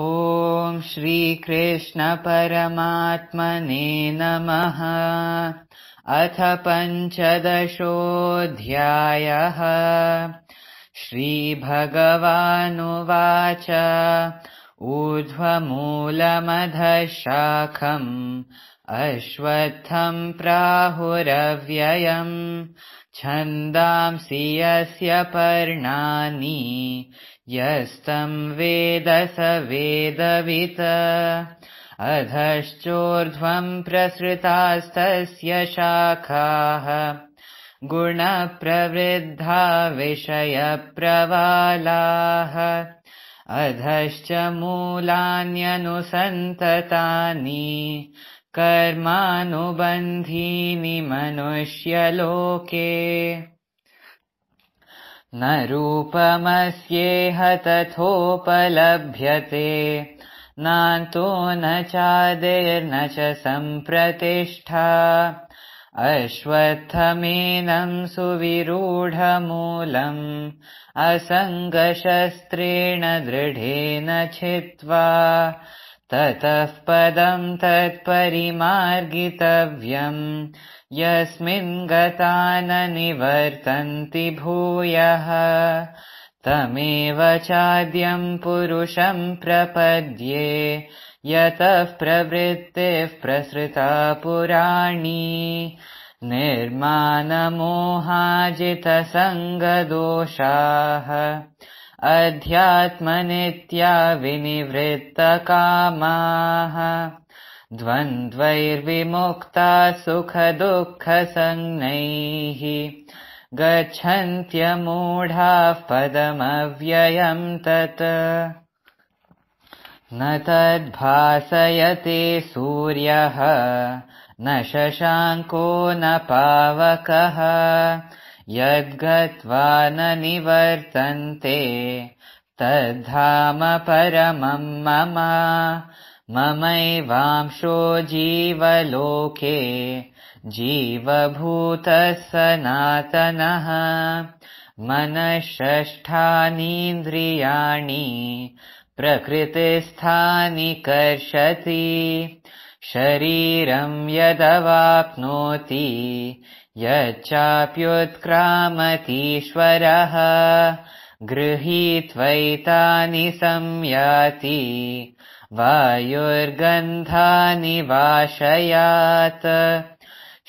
ॐ श्रीकृष्णपरमात्मने नमः अथ पञ्चदशोऽध्यायः श्रीभगवानुवाच ऊर्ध्वमूलमधशाखम् अश्वत्थं प्राहुरव्ययम् छन्दांसि यस्य पर्णानि यस्तं वेदवित अधश्चोर्ध्वम् प्रसृतास्तस्य शाखाः गुणप्रवृद्धा विषयप्रवालाः अधश्च मूलान्यनुसन्ततानि कर्मानुबन्धीनि मनुष्यलोके न तथोपलभ्यते नान्तो न चादेर्न च सम्प्रतिष्ठा अश्वत्थमेनं सुविरूढमूलम् असङ्गशस्त्रेण दृढेन छित्त्वा ततः पदम् तत्परिमार्गितव्यम् यस्मिन् गता न निवर्तन्ति भूयः तमेव चाद्यम् पुरुषम् प्रपद्ये यतः प्रवृत्तिः प्रसृता पुराणी निर्माणमोहाजितसङ्गदोषाः अध्यात्मनित्या विनिवृत्तकामाः द्वन्द्वैर्विमुक्ता सुखदुःखसञ्ज्ञैः गच्छन्त्यमूढाः पदमव्ययम् तत् न तद्भासयते सूर्यः न शशाङ्को न पावकः यद्गत्वा न निवर्तन्ते मम ममैवांशो जीवलोके जीवभूतः सनातनः मनःषष्ठानीन्द्रियाणि प्रकृतिस्थानि कर्षति शरीरं यदवाप्नोति यच्चाप्युत्क्रामतीश्वरः गृहीत्वैतानि संयाति वायुर्गन्धानि वाशयात्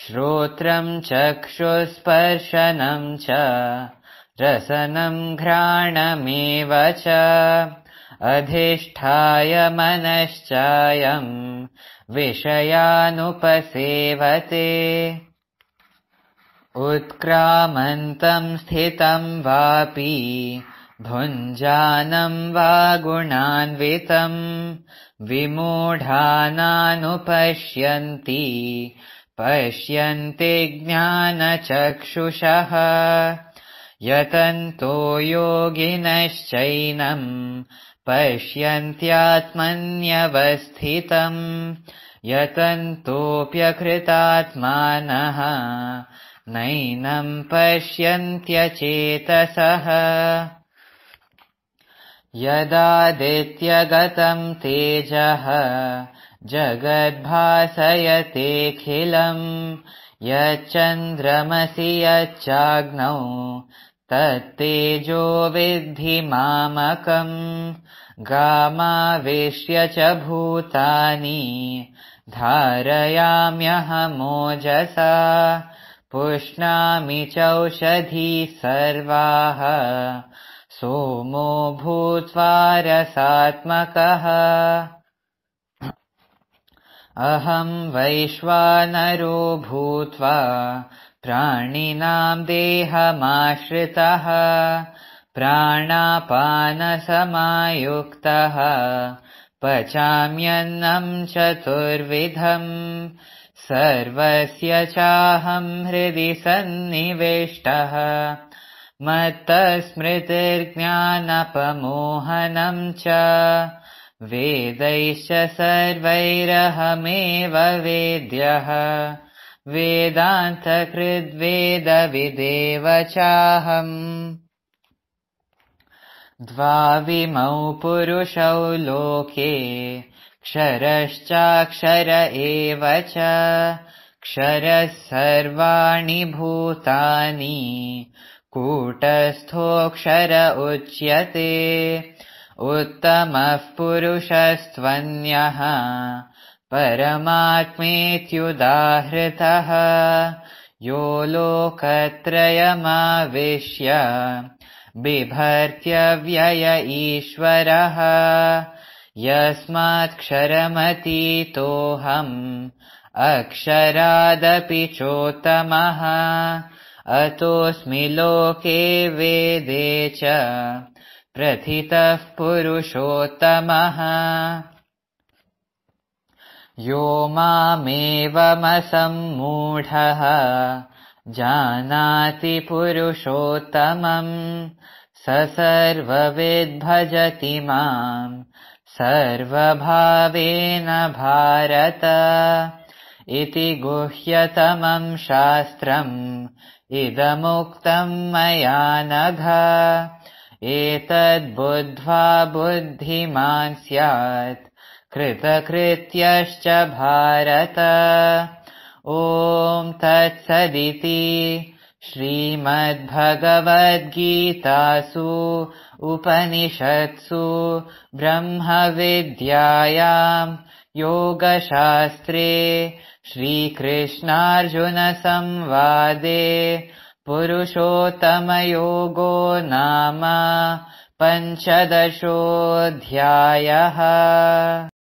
श्रोत्रं चक्षुस्पर्शनं च रसनं घ्राणमेव च अधिष्ठाय मनश्चायं विषयानुपसेवते उत्क्रामन्तं स्थितं वापि भुञ्जानं वा गुणान्वितं विमूढानानुपश्यन्ति पश्यन्ति ज्ञानचक्षुषः यतन्तो योगिनश्चैनं पश्यन्त्यात्मन्यवस्थितं यतन्तोऽप्यकृतात्मानः नैनम् पश्यन्त्यचेतसः यदादित्यगतं तेजः जगद्भासयतेऽखिलम् यच्चन्द्रमसि यच्चाग्नौ मामकम् गामावेश्य च भूतानि धारयाम्यहमोजसा पुष्णामि चौषधी सर्वाः सोमो भूत्वा रसात्मकः अहम् वैश्वानरो भूत्वा प्राणिनाम् देहमाश्रितः प्राणापानसमायुक्तः पचाम्यन्नम् चतुर्विधम् सर्वस्य चाहं हृदि सन्निवेष्टः मत्तस्मृतिर्ज्ञानपमोहनं च वेदैश्च सर्वैरहमेव वेद्यः वेदान्तकृद्वेदविदेव चाहम् द्वाविमौ पुरुषौ लोके क्षरश्चाक्षर एव च क्षरः सर्वाणि भूतानि कूटस्थोऽक्षर उच्यते उत्तमः पुरुषस्त्वन्यः परमात्मेत्युदाहृतः यो लोकत्रयमावेश्य बिभर्त्यव्यय ईश्वरः यस्मात् क्षरमतीतोऽहम् अक्षरादपि चोत्तमः अतोऽस्मि लोके वेदे च प्रथितः पुरुषोत्तमः यो मामेवमसम्मूढः जानाति पुरुषोत्तमम् स सर्ववेद्भजति माम् सर्वभावेन भारत इति गुह्यतमम् शास्त्रम् इदमुक्तम् मया नघ एतद्बुद्ध्वा बुद्धिमान् स्यात् कृतकृत्यश्च भारत ॐ तत्सदिति श्रीमद्भगवद्गीतासु उपनिषत्सु ब्रह्मविद्यायाम् योगशास्त्रे श्रीकृष्णार्जुनसंवादे पुरुषोत्तमयोगो नाम पञ्चदशोऽध्यायः